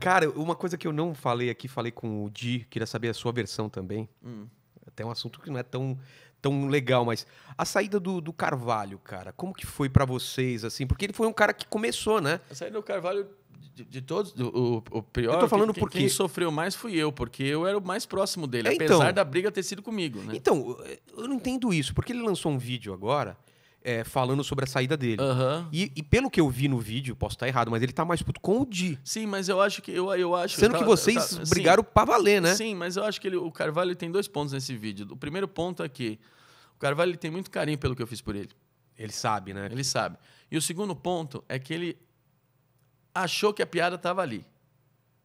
Cara, uma coisa que eu não falei aqui, falei com o Di, queria saber a sua versão também. Hum. Até um assunto que não é tão, tão legal, mas a saída do, do Carvalho, cara, como que foi para vocês, assim? Porque ele foi um cara que começou, né? A saída do Carvalho, de, de todos, o, o pior... Eu tô falando que, porque... Quem sofreu mais fui eu, porque eu era o mais próximo dele, é, apesar então, da briga ter sido comigo, né? Então, eu não entendo isso, porque ele lançou um vídeo agora é, falando sobre a saída dele. Uhum. E, e, pelo que eu vi no vídeo, posso estar errado, mas ele tá mais puto com o Di. Sim, mas eu acho que eu, eu acho. Sendo tá- que, tá, vocês tá, brigaram sim, pra valer, né? Sim, mas eu acho que ele, o Carvalho tem dois pontos nesse vídeo. O primeiro ponto é que o Carvalho tem muito carinho pelo que eu fiz por ele. Ele sabe, né? Ele sabe. E o segundo ponto é que ele achou que a piada estava ali.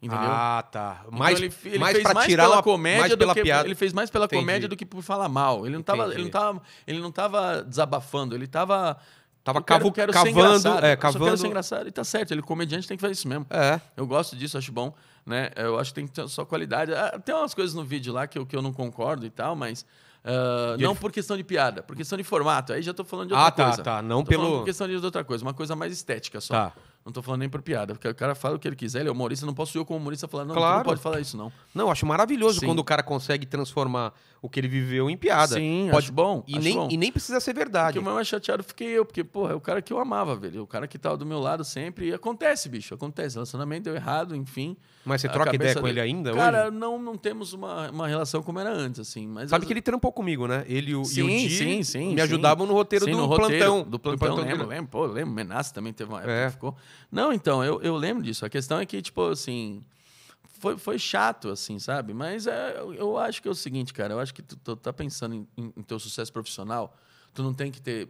Entendeu? Ah, tá. Então mais, então ele, ele mais fez mais tirar pela uma, comédia mais pela do que piada. ele fez mais pela Entendi. comédia do que por falar mal. Ele não estava ele não tava, ele não tava desabafando, ele estava Tava eu quero, quero cavando, é, cavando. Eu quero ser é, engraçado e tá certo. Ele comediante tem que fazer isso mesmo. É. Eu gosto disso, acho bom, né? Eu acho que tem que ter só qualidade. Ah, tem umas coisas no vídeo lá que eu, que eu não concordo e tal, mas Uh, não por questão de piada, por questão de formato. Aí já estou falando de outra ah, tá, coisa. Ah, tá, tá. Não tô pelo. Por questão de outra coisa, uma coisa mais estética só. Tá. Não tô falando nem por piada, porque o cara fala o que ele quiser, ele é humorista, não posso eu como humorista falar, não, claro. não pode falar isso não. Não, acho maravilhoso Sim. quando o cara consegue transformar o que ele viveu em piada. Sim, pode bom. E nem, bom. e nem precisa ser verdade. O que mais chateado fiquei eu, porque, porra, é o cara que eu amava, velho. O cara que tava do meu lado sempre. E acontece, bicho, acontece. Relacionamento deu errado, enfim. Mas você troca ideia com dele... ele ainda? Cara, hoje? não não temos uma, uma relação como era antes, assim. Mas Sabe que ele trampou comigo, né? Ele sim, e o Di sim, sim, me ajudavam no roteiro, do, no plantão, do, plantão, do plantão. Do plantão, lembro, lembro. Pô, lembro. Menace também teve uma época é. que ficou. Não, então, eu, eu lembro disso. A questão é que, tipo, assim. Foi, foi chato, assim, sabe? Mas é, eu, eu acho que é o seguinte, cara. Eu acho que tu, tu tá pensando em, em, em teu sucesso profissional, tu não tem que ter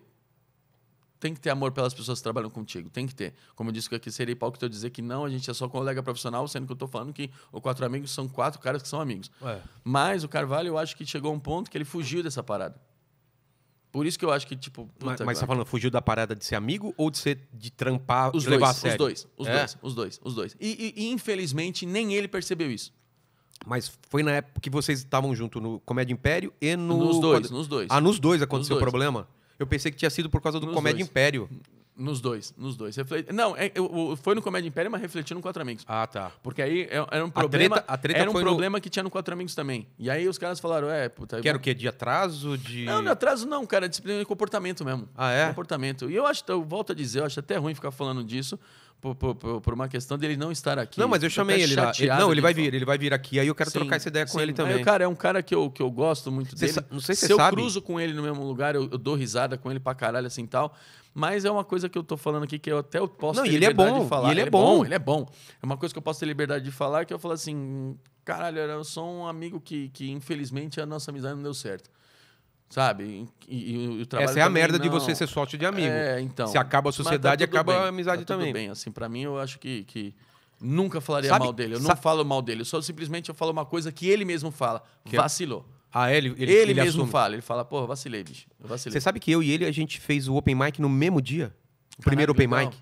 tem que ter amor pelas pessoas que trabalham contigo, tem que ter. Como eu disse que aqui seria hipócrita eu dizer que não, a gente é só colega profissional, sendo que eu estou falando que os quatro amigos são quatro caras que são amigos. Ué. Mas o Carvalho, eu acho que chegou a um ponto que ele fugiu dessa parada. Por isso que eu acho que, tipo. Mas, mas você tá falando, fugiu da parada de ser amigo ou de ser de trampar, os de dois, Os dois, os é? dois, os dois, os dois. E, e, e, infelizmente nem ele percebeu isso. Mas foi na época que vocês estavam junto no Comédia Império e no. Nos dois, Quando... nos dois. Ah, nos dois aconteceu o problema? Eu pensei que tinha sido por causa do nos Comédia dois. Império. Nos dois, nos dois. Refleti... Não, é, eu, foi no Comédia Império, mas refletindo no Quatro Amigos. Ah, tá. Porque aí é, era um problema. A treta, a treta era um problema no... que tinha no Quatro Amigos também. E aí os caras falaram, é, puta. Quero o quê? De atraso? De... Não, não atraso não, cara. É disciplina de comportamento mesmo. Ah, é? Comportamento. E eu acho, eu volto a dizer, eu acho até ruim ficar falando disso, por, por, por, uma questão dele não estar aqui. Não, mas eu tá chamei ele lá. Ele, não, ele vai vir, ele vai vir aqui, aí eu quero sim, trocar essa ideia sim. com ele também. É, cara, é um cara que eu, que eu gosto muito dele. Cê, não sei se, se eu sabe. cruzo com ele no mesmo lugar, eu, eu, dou risada com ele pra caralho, assim tal. Mas é uma coisa que eu tô falando aqui que eu até posso não, ter ele liberdade é bom, de falar. Ele, ele é, é, é bom. bom. ele é bom. É uma coisa que eu posso ter liberdade de falar, que eu falo assim, caralho, eu sou um amigo que, que infelizmente a nossa amizade não deu certo. Sabe? E, e, e o trabalho Essa é a merda não. de você ser sorte de amigo. É, então. Se acaba a tá sociedade, tá acaba bem. a amizade tá tudo também. bem, assim, para mim eu acho que, que nunca falaria Sabe? mal dele. Eu não falo mal dele, eu só simplesmente eu falo uma coisa que ele mesmo fala. Que é- vacilou. Ah, é? ele, ele, ele, ele mesmo assume. fala, ele fala, pô, vacilei, bicho. Vacilei. Você sabe que eu e ele, a gente fez o open mic no mesmo dia? Caraca, primeiro open legal. mic.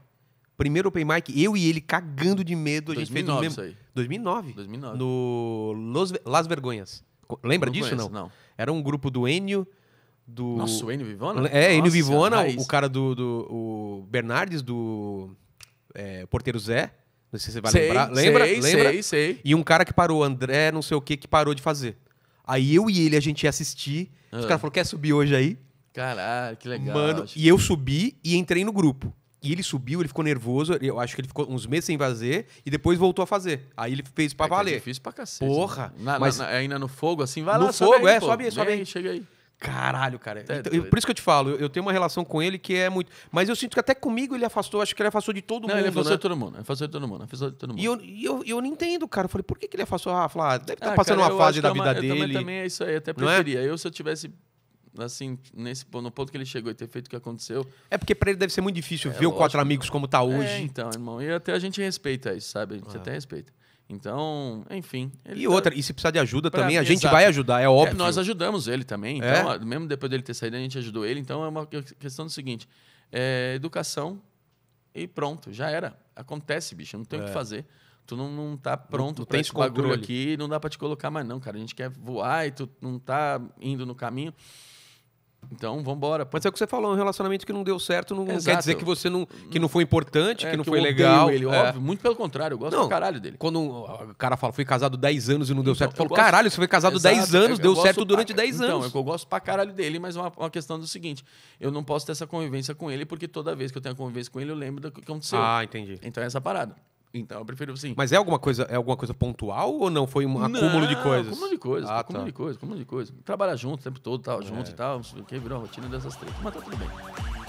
Primeiro open mic, eu e ele cagando de medo, a gente 2009 fez no mesmo. Isso aí. 2009. 2009. No Los, Las Vergonhas. Lembra não disso conheço, não? não? Era um grupo do Enio, do. Nossa, o Enio Vivona? É, Nossa, Enio Vivona, o, o cara do, do. o Bernardes do. É, Porteiro Zé. Não sei se você vai sei, lembrar. Lembra? Sei, Lembra? Sei, sei. E um cara que parou, André, não sei o que, que parou de fazer. Aí eu e ele, a gente ia assistir. Ah. Os caras falaram, quer subir hoje aí? Caralho, que legal. Mano, e eu subi e entrei no grupo. E ele subiu, ele ficou nervoso, eu acho que ele ficou uns meses sem fazer e depois voltou a fazer. Aí ele fez pra é, é valer. Fiz pra cacete. Porra. Né? Na, mas na, na, ainda no fogo, assim, vai no lá. No fogo, aí, é, pô. sobe aí, sobe aí. Chega aí. Caralho, cara. É então, por isso que eu te falo, eu, tenho uma relação com ele que é muito. Mas eu sinto que até comigo ele afastou, acho que ele afastou de todo não, mundo. Ele afastou né? de todo mundo, afastou de todo mundo, afastou de todo mundo. E eu, e eu, eu não entendo, cara. Eu falei, por que, que ele afastou? Ah, falar, ah, deve estar tá ah, passando cara, uma fase da é uma, vida dele. Também, também é isso aí, até é? preferia. É? Eu, se eu tivesse assim, nesse, no ponto que ele chegou e ter feito o que aconteceu. É porque para ele deve ser muito difícil é, ver lógico, o Quatro Amigos como tá é, hoje. É, então, irmão. E até a gente respeita isso, sabe? A gente ah. até respeita. Então, enfim. e tá... outra, e se precisar de ajuda pra também, mim, a gente exato. vai ajudar, é, é óbvio. É, nós ajudamos ele também. Então, é? mesmo depois dele ter saído, a gente ajudou ele. Então, é uma questão do seguinte: é, educação e pronto, já era. Acontece, bicho, não tem o que é. fazer. Tu não, não tá pronto não, não pra esse bagulho aqui, não dá para te colocar mais, não, cara. A gente quer voar e tu não tá indo no caminho. Então, vamos embora. Mas é o que você falou, um relacionamento que não deu certo não, quer dizer que você não que não foi importante, é, que não que foi legal. Ele, é. óbvio. Muito pelo contrário, eu gosto não, do caralho dele. Quando o cara fala, fui casado 10 anos e não deu então, certo, eu falo, caralho, você foi casado Exato. 10 anos, é, eu deu certo pra... durante 10 então, anos. Então, eu gosto pra caralho dele, mas é uma, uma questão do seguinte, eu não posso ter essa convivência com ele porque toda vez que eu tenho a convivência com ele, eu lembro do que aconteceu. Ah, entendi. Então é essa parada. Então eu prefiro assim. Mas é alguma coisa, é alguma coisa pontual ou não? Foi um não, acúmulo de coisas? Acúmulo de coisas, ah, acúmulo tá. de coisas, acúmulo de coisas. Trabalhar junto o tempo todo, tal, junto é. e tal, não sei o que, virou uma rotina dessas três. Mas tá tudo bem.